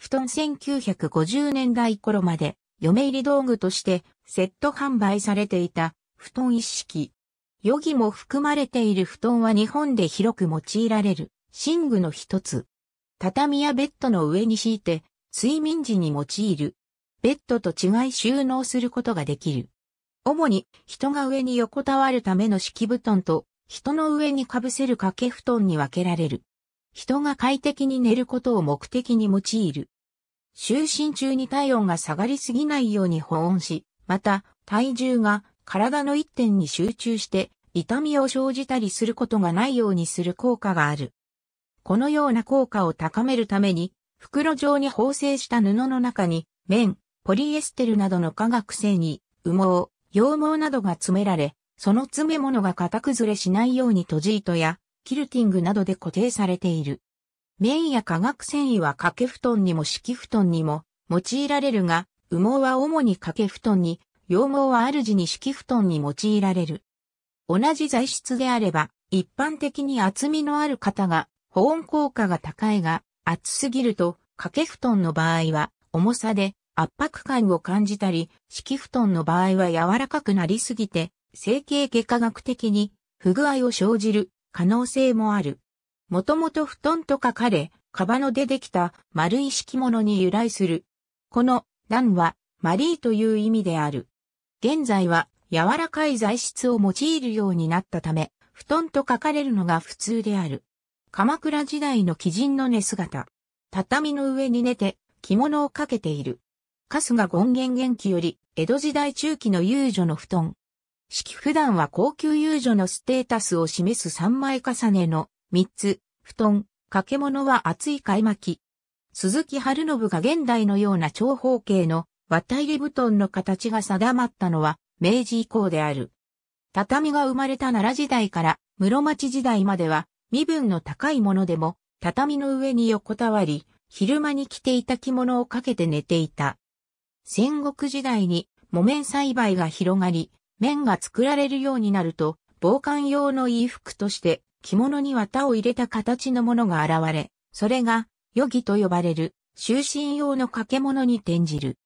布団1950年代頃まで、嫁入り道具としてセット販売されていた布団一式。余儀も含まれている布団は日本で広く用いられる寝具の一つ。畳やベッドの上に敷いて睡眠時に用いる。ベッドと違い収納することができる。主に人が上に横たわるための敷布団と人の上に被せる掛け布団に分けられる。人が快適に寝ることを目的に用いる。就寝中に体温が下がりすぎないように保温し、また体重が体の一点に集中して痛みを生じたりすることがないようにする効果がある。このような効果を高めるために、袋状に縫製した布の中に、綿、ポリエステルなどの化学繊維、羽毛、羊毛などが詰められ、その詰め物が型崩れしないようにとじ糸やキルティングなどで固定されている。綿や化学繊維は掛け布団にも敷布団にも用いられるが、羽毛は主に掛け布団に、羊毛は主に敷布団に用いられる。同じ材質であれば、一般的に厚みのある方が保温効果が高いが、厚すぎると掛け布団の場合は重さで圧迫感を感じたり、敷布団の場合は柔らかくなりすぎて、整形外科学的に不具合を生じる可能性もある。もともと布団と書かれ、カバの出できた丸い敷物に由来する。この段はマリーという意味である。現在は柔らかい材質を用いるようになったため、布団と書かれるのが普通である。鎌倉時代の鬼人の寝姿。畳の上に寝て着物をかけている。春日権現元気より江戸時代中期の遊女の布団。式普段は高級遊女のステータスを示す三枚重ねの三つ、布団、掛物は厚い替え巻き。鈴木春信が現代のような長方形の綿入り布団の形が定まったのは明治以降である。畳が生まれた奈良時代から室町時代までは身分の高いものでも畳の上に横たわり、昼間に着ていた着物をかけて寝ていた。戦国時代に木綿栽培が広がり、綿が作られるようになると、防寒用の衣服として着物に綿を入れた形のものが現れ、それが、余儀と呼ばれる、就寝用の掛け物に転じる。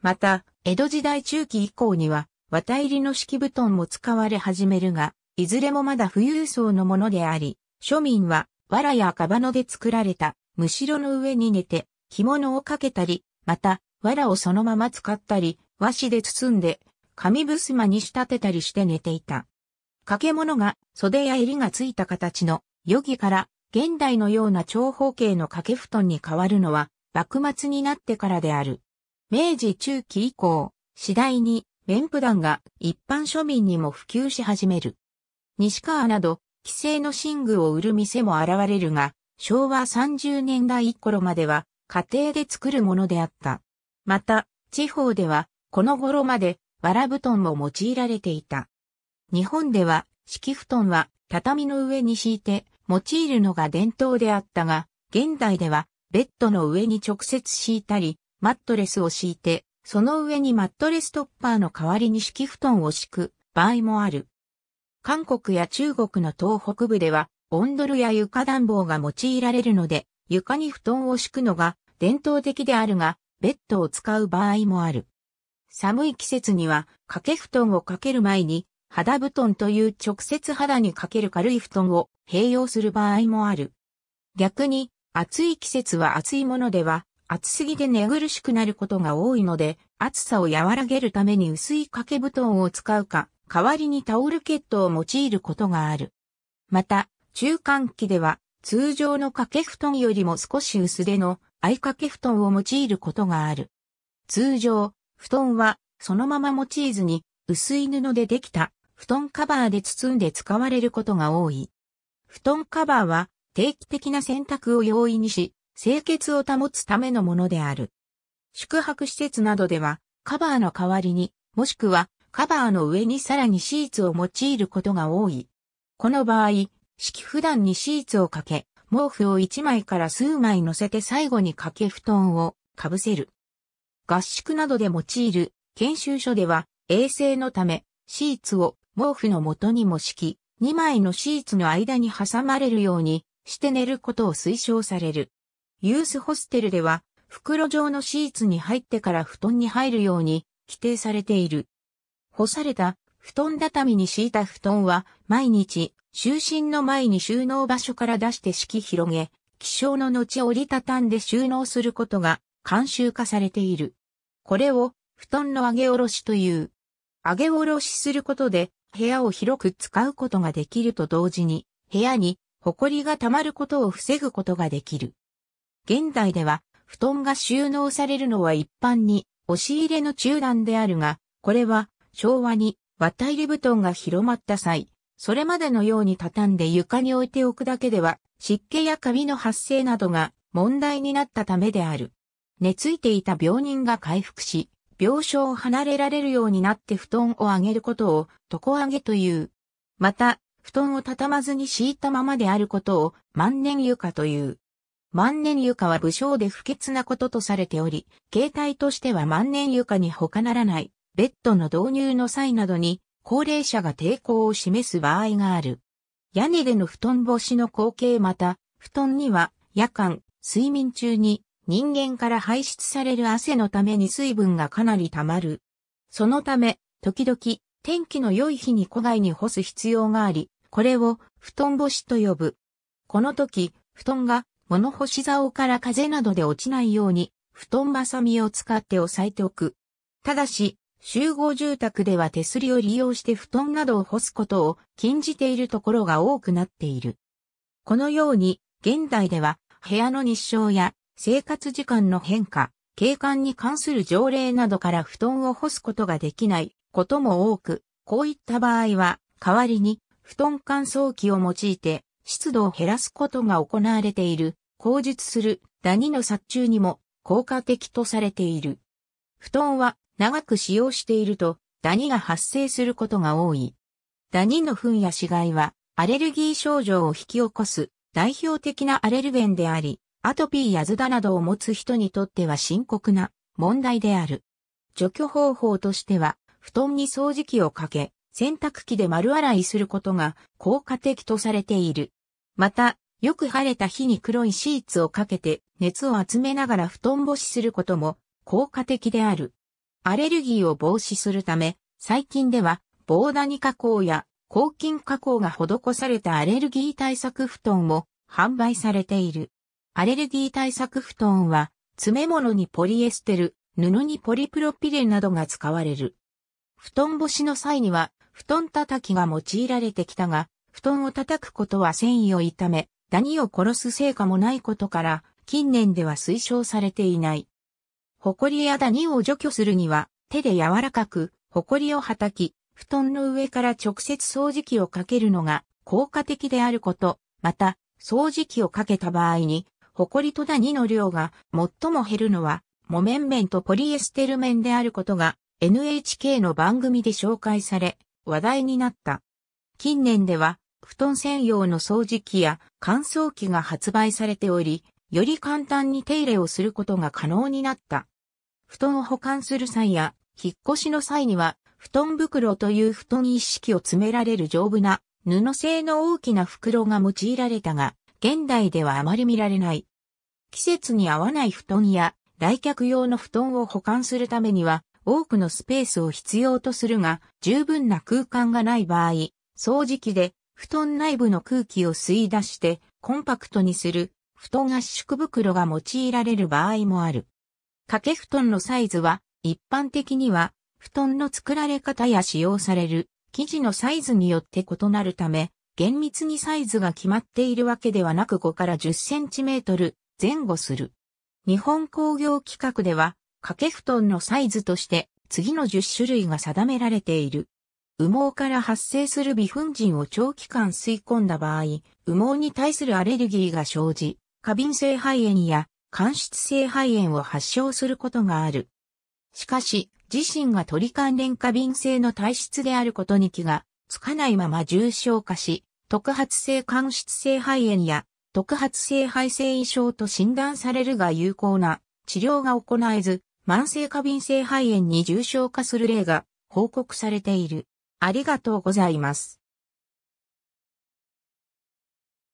また、江戸時代中期以降には、綿入りの敷布団も使われ始めるが、いずれもまだ富裕層のものであり、庶民は、藁や赤羽で作られた、むしろの上に寝て、着物をかけたり、また、藁をそのまま使ったり、和紙で包んで、紙ふすまに仕立てたりして寝ていた。掛物が袖や襟がついた形の余儀から現代のような長方形の掛け布団に変わるのは幕末になってからである。明治中期以降、次第に綿布団が一般庶民にも普及し始める。西川など、既成の寝具を売る店も現れるが、昭和30年代頃までは家庭で作るものであった。また、地方では、この頃まで藁布団も用いられていた。日本では、敷布団は畳の上に敷いて用いるのが伝統であったが、現代ではベッドの上に直接敷いたり、マットレスを敷いて、その上にマットレストッパーの代わりに敷布団を敷く場合もある。韓国や中国の東北部では、オンドルや床暖房が用いられるので、床に布団を敷くのが伝統的であるが、ベッドを使う場合もある。寒い季節には掛け布団をかける前に肌布団という直接肌にかける軽い布団を併用する場合もある。逆に暑い季節は暑いものでは暑すぎて寝苦しくなることが多いので暑さを和らげるために薄い掛け布団を使うか代わりにタオルケットを用いることがある。また中間期では通常の掛け布団よりも少し薄手の合掛け布団を用いることがある。通常、布団はそのまま用いずに薄い布でできた布団カバーで包んで使われることが多い。布団カバーは定期的な洗濯を容易にし、清潔を保つためのものである。宿泊施設などではカバーの代わりに、もしくはカバーの上にさらにシーツを用いることが多い。この場合、敷布団にシーツをかけ、毛布を1枚から数枚乗せて最後に掛け布団をかぶせる。合宿などで用いる研修所では衛生のためシーツを毛布の元にも敷き、2枚のシーツの間に挟まれるようにして寝ることを推奨される。ユースホステルでは袋状のシーツに入ってから布団に入るように規定されている。干された布団畳に敷いた布団は毎日就寝の前に収納場所から出して敷き広げ、起床の後折りたたんで収納することが慣習化されている。これを布団の上げ下ろしという。上げ下ろしすることで部屋を広く使うことができると同時に部屋に埃が溜まることを防ぐことができる。現代では布団が収納されるのは一般に押し入れの中段であるが、これは昭和に綿入れ布団が広まった際、それまでのように畳んで床に置いておくだけでは湿気やカビの発生などが問題になったためである。寝ついていた病人が回復し、病床を離れられるようになって布団を上げることを床上げという。また、布団を畳まずに敷いたままであることを万年床という。万年床は武将で不潔なこととされており、形態としては万年床に他ならない、ベッドの導入の際などに、高齢者が抵抗を示す場合がある。屋根での布団干しの光景また、布団には夜間、睡眠中に人間から排出される汗のために水分がかなり溜まる。そのため、時々、天気の良い日に戸外に干す必要があり、これを布団干しと呼ぶ。この時、布団が物干し竿から風などで落ちないように、布団ばさみを使って押さえておく。ただし、集合住宅では手すりを利用して布団などを干すことを禁じているところが多くなっている。このように、現代では部屋の日照や生活時間の変化、景観に関する条例などから布団を干すことができないことも多く、こういった場合は、代わりに布団乾燥機を用いて湿度を減らすことが行われている、口述するダニの殺虫にも効果的とされている。布団は長く使用しているとダニが発生することが多い。ダニの糞や死骸はアレルギー症状を引き起こす代表的なアレルゲンであり、アトピーやズダなどを持つ人にとっては深刻な問題である。除去方法としては、布団に掃除機をかけ、洗濯機で丸洗いすることが効果的とされている。また、よく晴れた日に黒いシーツをかけて熱を集めながら布団干しすることも効果的である。アレルギーを防止するため、最近では防ダニ加工や抗菌加工が施されたアレルギー対策布団も販売されている。アレルギー対策布団は、詰め物にポリエステル、布にポリプロピレンなどが使われる。布団干しの際には、布団叩きが用いられてきたが、布団を叩くことは繊維を痛め、ダニを殺す成果もないことから、近年では推奨されていない。ホコリやダニを除去するには、手で柔らかく、ホコリをはたき、布団の上から直接掃除機をかけるのが効果的であること、また、掃除機をかけた場合に、リとダニの量が最も減るのは、木綿綿とポリエステル綿であることが NHK の番組で紹介され、話題になった。近年では、布団専用の掃除機や乾燥機が発売されており、より簡単に手入れをすることが可能になった。布団を保管する際や、引っ越しの際には、布団袋という布団一式を詰められる丈夫な布製の大きな袋が用いられたが、現代ではあまり見られない。季節に合わない布団や来客用の布団を保管するためには多くのスペースを必要とするが十分な空間がない場合、掃除機で布団内部の空気を吸い出してコンパクトにする布団圧縮袋が用いられる場合もある。掛け布団のサイズは一般的には布団の作られ方や使用される生地のサイズによって異なるため厳密にサイズが決まっているわけではなく5から10センチメートル前後する。日本工業規格では、掛け布団のサイズとして次の10種類が定められている。羽毛から発生する微粉塵を長期間吸い込んだ場合、羽毛に対するアレルギーが生じ、過敏性肺炎や間質性肺炎を発症することがある。しかし、自身が鳥関連過敏性の体質であることに気がつかないまま重症化し、特発性間質性肺炎や特発性肺性異症と診断されるが有効な治療が行えず、慢性過敏性肺炎に重症化する例が報告されている。ありがとうございます。